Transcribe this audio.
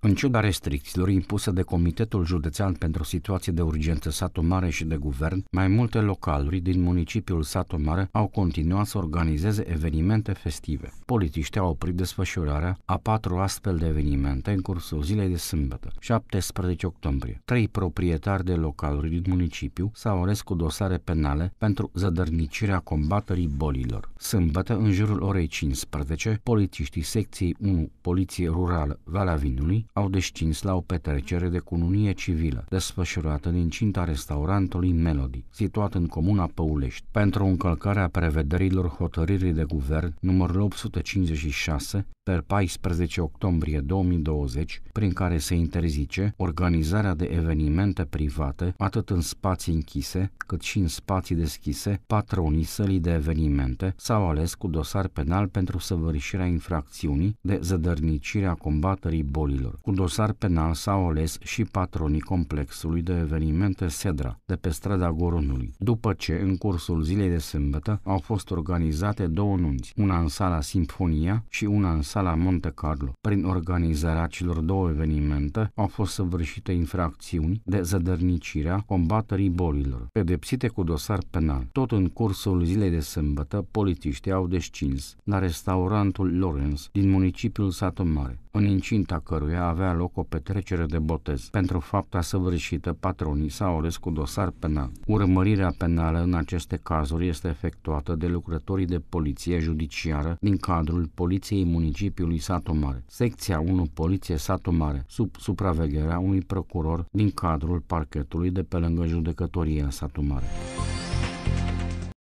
În ciuda restricțiilor impuse de Comitetul Județean pentru situație de Urgență Satu Mare și de Guvern, mai multe localuri din municipiul Satu Mare au continuat să organizeze evenimente festive. Politiștii au oprit desfășurarea a patru astfel de evenimente în cursul zilei de sâmbătă, 17 octombrie. Trei proprietari de localuri din municipiu s-au ales cu dosare penale pentru zădărnicirea combaterii bolilor. Sâmbătă, în jurul orei 15, polițiștii secției 1 Poliție Rurală Valea Vinului au descins la o petrecere de cununie civilă, desfășurată din cinta restaurantului Melody, situat în comuna Păulești, pentru încălcarea prevederilor hotărârii de guvern numărul 856 per 14 octombrie 2020, prin care se interzice organizarea de evenimente private atât în spații închise cât și în spații deschise patronii sălii de evenimente sau ales cu dosar penal pentru săvârșirea infracțiunii de zădărnicirea combaterii bolilor cu dosar penal s-au ales și patronii complexului de evenimente Sedra, de pe strada Goronului. după ce, în cursul zilei de sâmbătă, au fost organizate două nunți, una în sala Sinfonia și una în sala Monte Carlo. Prin organizarea celor două evenimente au fost săvârșite infracțiuni de zădărnicirea combaterii bolilor, pedepsite cu dosar penal. Tot în cursul zilei de sâmbătă, polițiștii au descins la restaurantul Lorenz din municipiul Satu Mare, în incinta căruia avea loc o petrecere de botez pentru fapta săvârșită patronii s-au ales cu dosar penal. Urmărirea penală în aceste cazuri este efectuată de lucrătorii de poliție judiciară din cadrul Poliției Municipiului Satu Mare, secția 1 Poliție Satu Mare, sub supravegherea unui procuror din cadrul parchetului de pe lângă judecătoria Satu Mare.